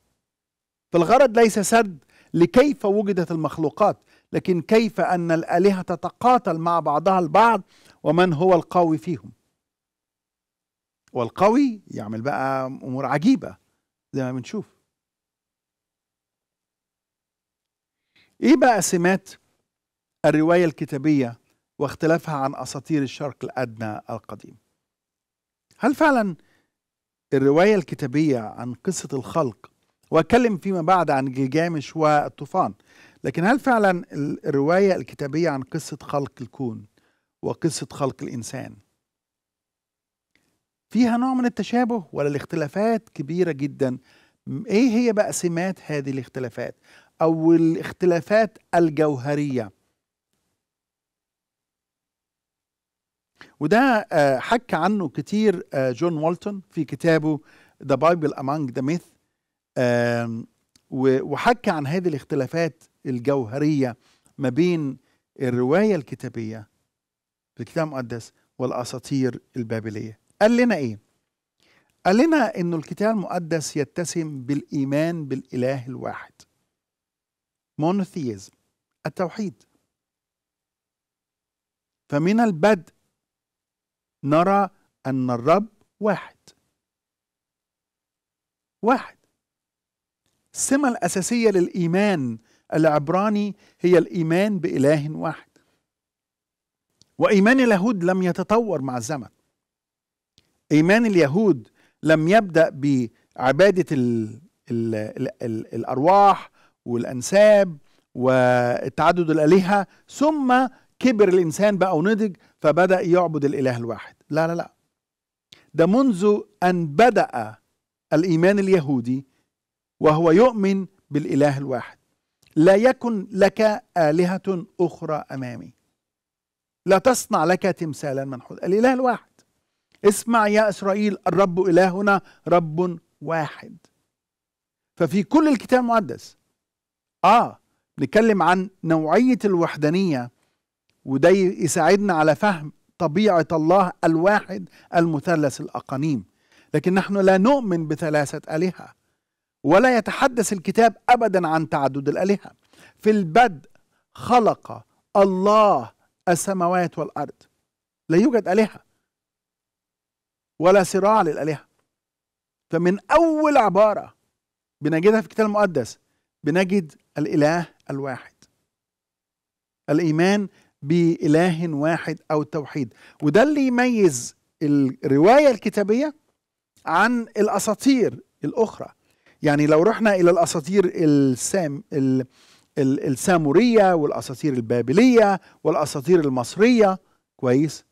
Speaker 1: فالغرض ليس سرد لكيف وجدت المخلوقات لكن كيف أن الآلهة تتقاتل مع بعضها البعض ومن هو القوي فيهم والقوي يعمل بقى أمور عجيبة زي ما بنشوف ايه بقى سمات الروايه الكتابيه واختلافها عن اساطير الشرق الادنى القديم هل فعلا الروايه الكتابيه عن قصه الخلق واتكلم فيما بعد عن جلجامش والطوفان لكن هل فعلا الروايه الكتابيه عن قصه خلق الكون وقصه خلق الانسان فيها نوع من التشابه ولا الاختلافات كبيره جدا ايه هي بقى سمات هذه الاختلافات أو الاختلافات الجوهرية وده آه، حكى عنه كتير آه، جون والتون في كتابه The Bible Among the Myth وحكى عن هذه الاختلافات الجوهرية ما بين الرواية الكتابية في الكتاب المقدس والأساطير البابلية قال لنا إيه؟ قال لنا إنه الكتاب المقدس يتسم بالإيمان بالإله الواحد مونوثيزم التوحيد فمن البدء نرى أن الرب واحد واحد السمة الأساسية للإيمان العبراني هي الإيمان بإله واحد وإيمان اليهود لم يتطور مع الزمن إيمان اليهود لم يبدأ بعبادة الـ الـ الـ الـ الأرواح والأنساب والتعدد الآلهة ثم كبر الإنسان بقى ونضج فبدأ يعبد الإله الواحد لا لا لا ده منذ أن بدأ الإيمان اليهودي وهو يؤمن بالإله الواحد لا يكن لك آلهة أخرى أمامي لا تصنع لك تمثالا منحوت الإله الواحد اسمع يا إسرائيل الرب إلهنا رب واحد ففي كل الكتاب المقدس اه نتكلم عن نوعيه الوحدانيه وده يساعدنا على فهم طبيعه الله الواحد المثلث الاقانيم لكن نحن لا نؤمن بثلاثه الهه ولا يتحدث الكتاب ابدا عن تعدد الالهه في البدء خلق الله السماوات والارض لا يوجد الهه ولا صراع للالهه فمن اول عباره بنجدها في الكتاب المقدس بنجد الاله الواحد الايمان باله واحد او توحيد وده اللي يميز الروايه الكتابيه عن الاساطير الاخرى يعني لو رحنا الى الاساطير السام ال الساموريه والاساطير البابليه والاساطير المصريه كويس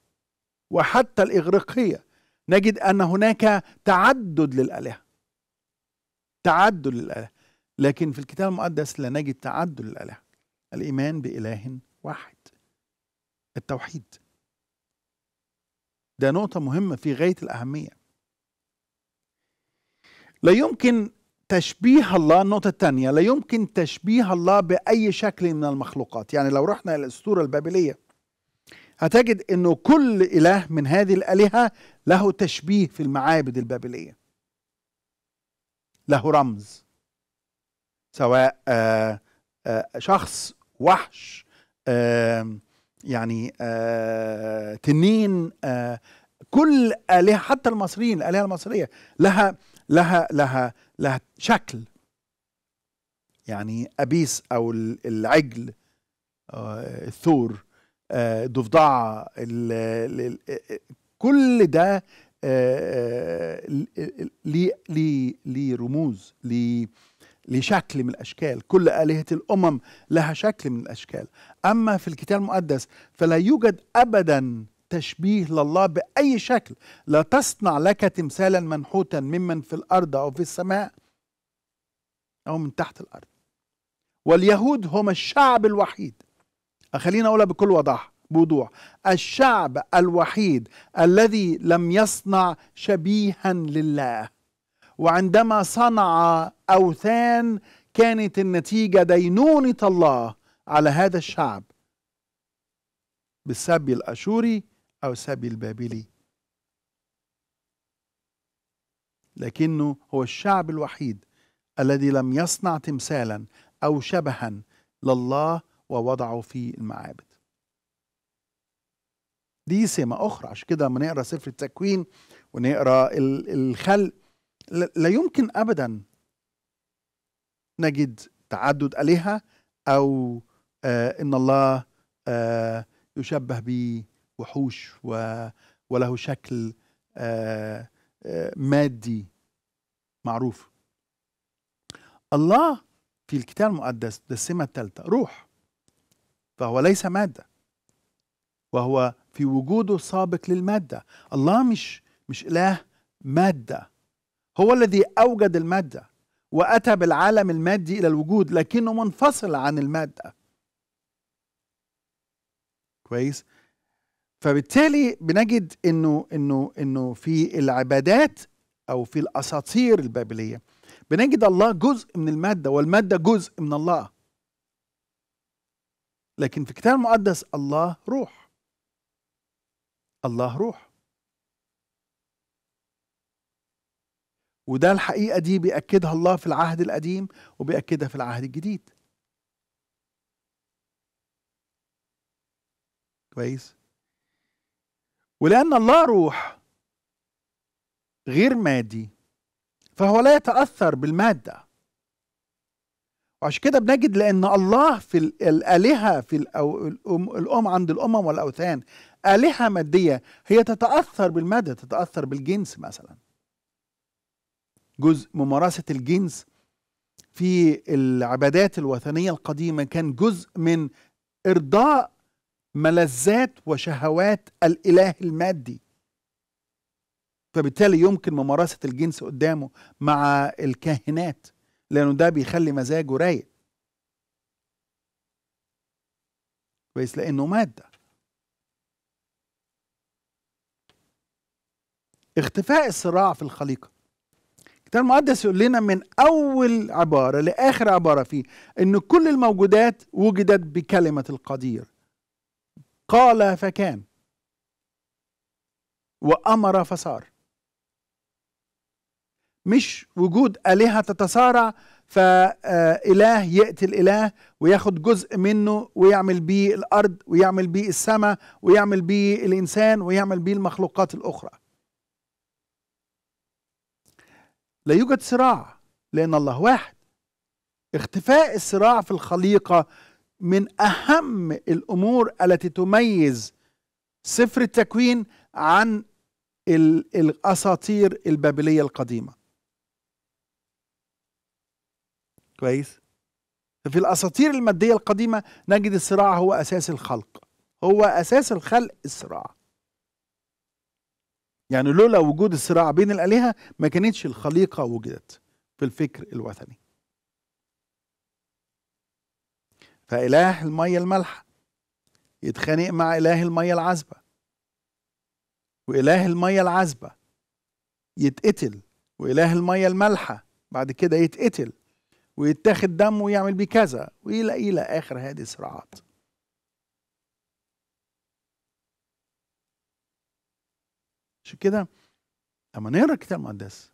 Speaker 1: وحتى الاغريقيه نجد ان هناك تعدد للالهه تعدد للالهه لكن في الكتاب المقدس لا نجد تعدد الآلهة الإيمان بإله واحد التوحيد ده نقطة مهمة في غاية الأهمية لا يمكن تشبيه الله النقطة الثانية لا يمكن تشبيه الله بأي شكل من المخلوقات يعني لو رحنا إلى الأسطورة البابلية هتجد أنه كل إله من هذه الآلهة له تشبيه في المعابد البابلية له رمز سواء آه، آه، شخص وحش آه، يعني تنين كل آلهة حتى المصريين الآلهة المصرية لها لها لها لها شكل يعني أبيس أو العجل الثور الضفدعة كل ده ليه ليه ليه رموز ليه لشكل من الأشكال كل آلهة الأمم لها شكل من الأشكال أما في الكتاب المقدس فلا يوجد أبدا تشبيه لله بأي شكل لا تصنع لك تمثالا منحوتا ممن في الأرض أو في السماء أو من تحت الأرض واليهود هم الشعب الوحيد خلينا أقولها بكل وضاح بوضوح الشعب الوحيد الذي لم يصنع شبيها لله وعندما صنع أوثان كانت النتيجة دينونة الله على هذا الشعب بالسبي الأشوري أو السبي البابلي لكنه هو الشعب الوحيد الذي لم يصنع تمثالا أو شبها لله ووضعه في المعابد دي سمة أخرى عشان كده لما نقرأ سفر التكوين ونقرأ الخلق لا يمكن ابدا نجد تعدد الهه او آه، ان الله آه، يشبه بوحوش وله شكل آه، مادي معروف الله في الكتاب المقدس ده السمة الثالثة روح فهو ليس مادة وهو في وجوده سابق للمادة الله مش مش إله مادة هو الذي أوجد المادة وأتى بالعالم المادي إلى الوجود لكنه منفصل عن المادة كويس فبالتالي بنجد انه انه انه في العبادات او في الاساطير البابليه بنجد الله جزء من الماده والماده جزء من الله لكن في الكتاب المقدس الله روح الله روح وده الحقيقة دي بيأكدها الله في العهد القديم وبيأكدها في العهد الجديد كويس ولأن الله روح غير مادي فهو لا يتأثر بالمادة وعشان كده بنجد لأن الله في الآلهة في الأم عند الأمم والأوثان آلهة مادية هي تتأثر بالمادة تتأثر بالجنس مثلاً جزء ممارسة الجنس في العبادات الوثنية القديمة كان جزء من إرضاء ملذات وشهوات الإله المادي فبالتالي يمكن ممارسة الجنس قدامه مع الكاهنات لأنه ده بيخلي مزاجه رايق كويس لأنه مادة اختفاء الصراع في الخليقة الكتاب المقدس يقول لنا من اول عباره لاخر عباره فيه ان كل الموجودات وجدت بكلمه القدير قال فكان وامر فصار مش وجود الهه تتصارع فاله ياتي الاله وياخد جزء منه ويعمل بيه الارض ويعمل بيه السماء ويعمل بيه الانسان ويعمل بيه المخلوقات الاخرى لا يوجد صراع لأن الله واحد اختفاء الصراع في الخليقة من أهم الأمور التي تميز سفر التكوين عن الأساطير البابلية القديمة كويس في الأساطير المادية القديمة نجد الصراع هو أساس الخلق هو أساس الخلق الصراع يعني لولا وجود الصراع بين الآلهة ما كانتش الخليقة وجدت في الفكر الوثني فإله المية المالحة يتخانق مع إله المية العذبة وإله المية العذبة يتقتل وإله المية المالحة بعد كده يتقتل ويتاخد دم ويعمل بيه كذا وإلى إلى آخر هذه الصراعات عشان كده لما نقرا الكتاب المقدس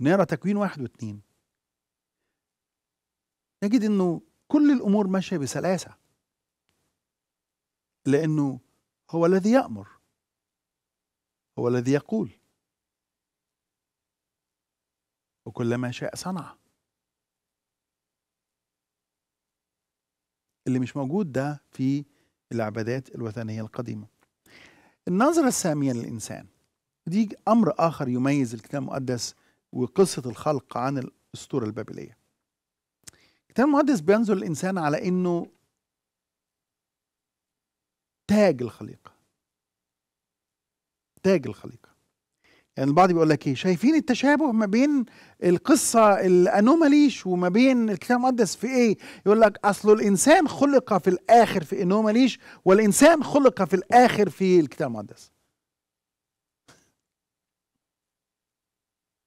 Speaker 1: ونقرا تكوين واحد واثنين نجد انه كل الامور ماشيه بسلاسه لانه هو الذي يامر هو الذي يقول وكلما شاء صنع اللي مش موجود ده في العبادات الوثنيه القديمه النظرة السامية للإنسان دي أمر آخر يميز الكتاب المقدس وقصة الخلق عن الأسطورة البابلية الكتاب المقدس بينظر الإنسان على إنه تاج الخليقة تاج الخليقة يعني البعض بيقول لك ايه شايفين التشابه ما بين القصه الانوماليش وما بين الكتاب المقدس في ايه يقول لك اصل الانسان خلق في الاخر في انوماليش والانسان خلق في الاخر في الكتاب المقدس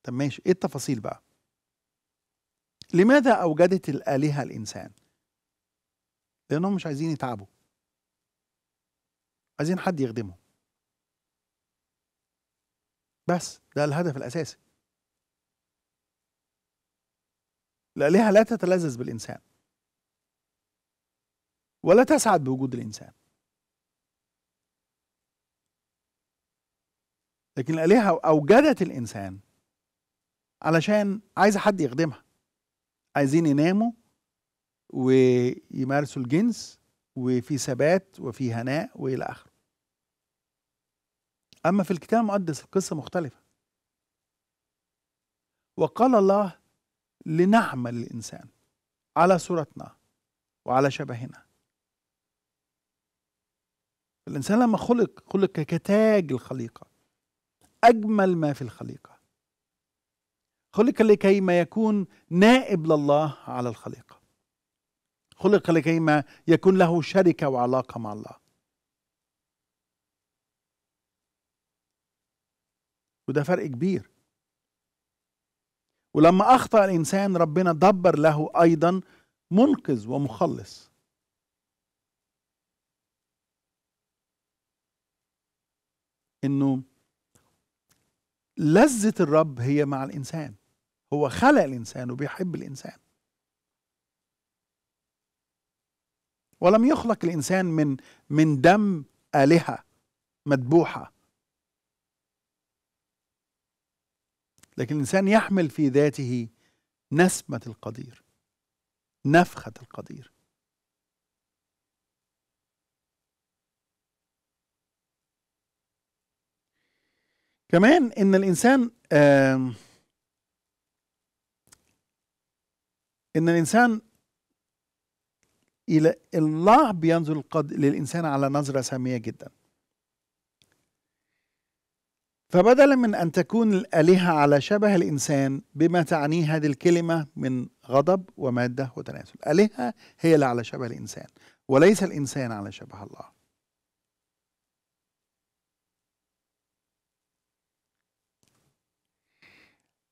Speaker 1: طب ماشي ايه التفاصيل بقى لماذا اوجدت الالهه الانسان لانهم مش عايزين يتعبوا عايزين حد يخدمهم بس ده الهدف الأساسي الآلهة لا تتلذذ بالإنسان ولا تسعد بوجود الإنسان لكن الآلهة أوجدت الإنسان علشان عايزة حد يخدمها عايزين يناموا ويمارسوا الجنس وفي ثبات وفي هناء وإلى آخره أما في الكتاب المقدس القصة مختلفة وقال الله لنعمل الإنسان على صورتنا وعلى شبهنا الإنسان لما خلق خلق كتاج الخليقة أجمل ما في الخليقة خلق لكي ما يكون نائب لله على الخليقة خلق لكي ما يكون له شركة وعلاقة مع الله وده فرق كبير ولما أخطأ الإنسان ربنا دبر له أيضا منقذ ومخلص إنه لذة الرب هي مع الإنسان هو خلق الإنسان وبيحب الإنسان ولم يخلق الإنسان من من دم آلهة مذبوحة لكن الإنسان يحمل في ذاته نسمة القدير نفخة القدير كمان ان الانسان آه ان الانسان الى الله بينظر للانسان على نظره ساميه جدا فبدلا من أن تكون الآلهة على شبه الإنسان بما تعنيه هذه الكلمة من غضب ومادة وتناسل الآلهة هي اللي على شبه الإنسان وليس الإنسان على شبه الله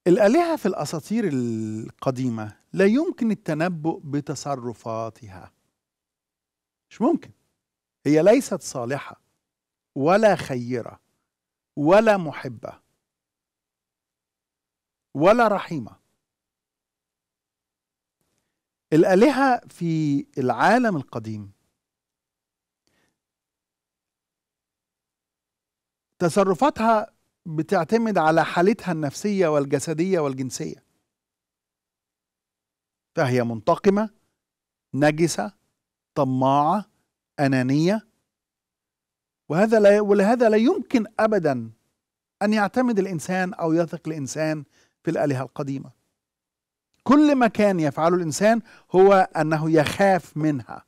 Speaker 1: الآلهة في الأساطير القديمة لا يمكن التنبؤ بتصرفاتها مش ممكن هي ليست صالحة ولا خيرة ولا محبة ولا رحيمة الآلهة في العالم القديم تصرفاتها بتعتمد على حالتها النفسية والجسدية والجنسية فهي منتقمة نجسة طماعة أنانية وهذا لا ولهذا لا يمكن ابدا ان يعتمد الانسان او يثق الانسان في الالهه القديمه كل ما كان يفعله الانسان هو انه يخاف منها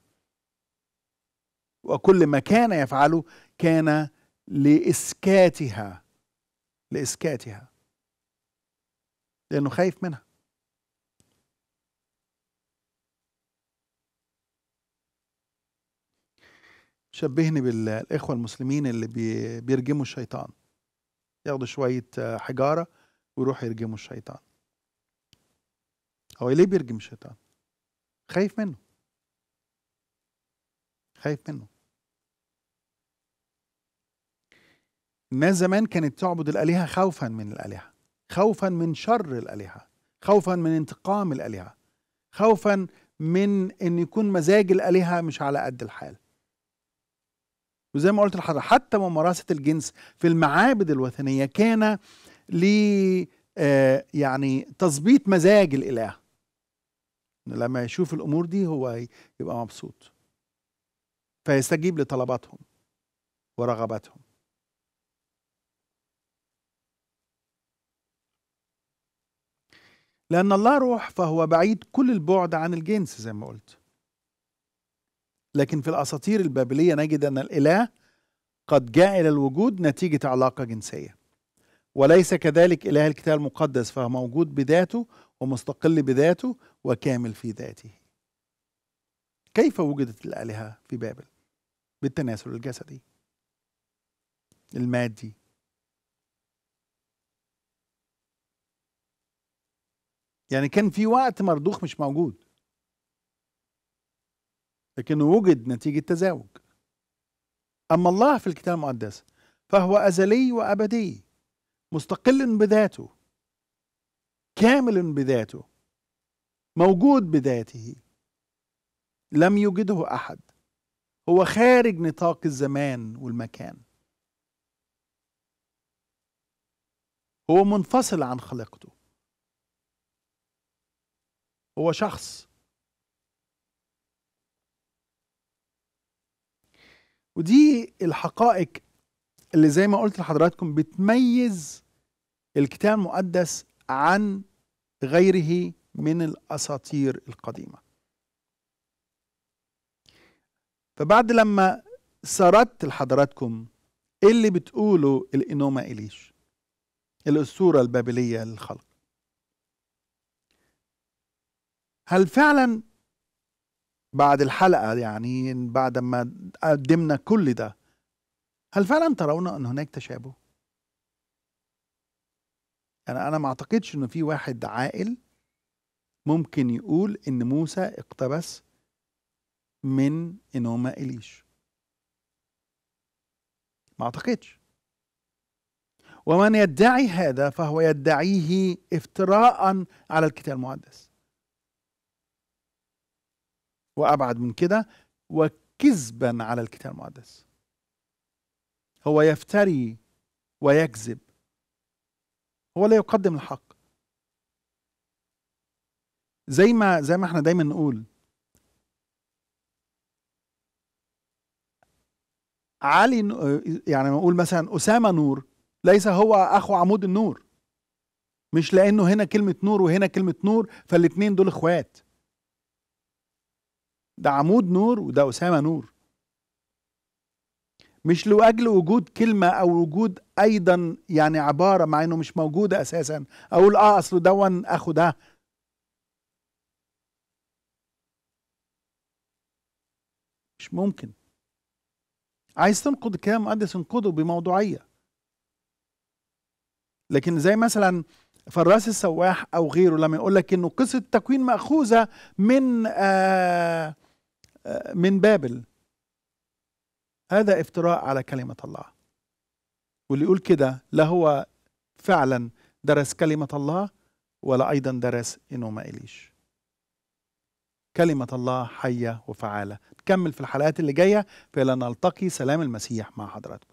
Speaker 1: وكل ما كان يفعله كان لاسكاتها لاسكاتها لانه خايف منها شبهني بالاخوه المسلمين اللي بيرجموا الشيطان ياخدوا شويه آه، حجاره ويروحوا يرجموا الشيطان هو ليه بيرجم الشيطان خايف منه خايف منه الناس زمان كانت تعبد الالهه خوفا من الالهه خوفا من شر الالهه خوفا من انتقام الالهه خوفا من ان يكون مزاج الالهه مش على قد الحال وزي ما قلت لحضرتك حتى ممارسة الجنس في المعابد الوثنية كان ل آه، يعني تظبيط مزاج الإله لما يشوف الأمور دي هو يبقى مبسوط فيستجيب لطلباتهم ورغباتهم لأن الله روح فهو بعيد كل البعد عن الجنس زي ما قلت لكن في الأساطير البابلية نجد أن الإله قد جاء إلى الوجود نتيجة علاقة جنسية وليس كذلك إله الكتاب المقدس فهو موجود بذاته ومستقل بذاته وكامل في ذاته كيف وجدت الآلهة في بابل؟ بالتناسل الجسدي المادي يعني كان في وقت مردوخ مش موجود لكنه وجد نتيجة تزاوج أما الله في الكتاب المقدس فهو أزلي وأبدي مستقل بذاته كامل بذاته موجود بذاته لم يوجده أحد هو خارج نطاق الزمان والمكان هو منفصل عن خليقته هو شخص ودي الحقائق اللي زي ما قلت لحضراتكم بتميز الكتاب المقدس عن غيره من الاساطير القديمه فبعد لما سردت لحضراتكم ايه اللي بتقوله الانوما اليش الاسطوره البابليه للخلق هل فعلا بعد الحلقه يعني بعد ما قدمنا كل ده هل فعلا ترون ان هناك تشابه انا يعني انا ما اعتقدش انه في واحد عاقل ممكن يقول ان موسى اقتبس من انوما اليش ما اعتقدش ومن يدعي هذا فهو يدعيه افتراء على الكتاب المقدس وابعد من كده كذبا على الكتاب المقدس هو يفتري ويكذب هو لا يقدم الحق زي ما زي ما احنا دايما نقول علي يعني نقول مثلا اسامه نور ليس هو اخو عمود النور مش لانه هنا كلمه نور وهنا كلمه نور فالاثنين دول اخوات ده عمود نور وده أسامة نور مش لأجل وجود كلمة أو وجود أيضا يعني عبارة مع إنه مش موجودة أساسا أقول آه أصله دون أخو ده مش ممكن عايز تنقد الكلام المقدس انقده بموضوعية لكن زي مثلا فراس السواح أو غيره لما يقول لك إنه قصة التكوين مأخوذة من آه من بابل هذا افتراء على كلمة الله واللي يقول كده لا هو فعلا درس كلمة الله ولا أيضا درس إنه ما إليش كلمة الله حية وفعالة نكمل في الحلقات اللي جاية فلنلتقي سلام المسيح مع حضراتكم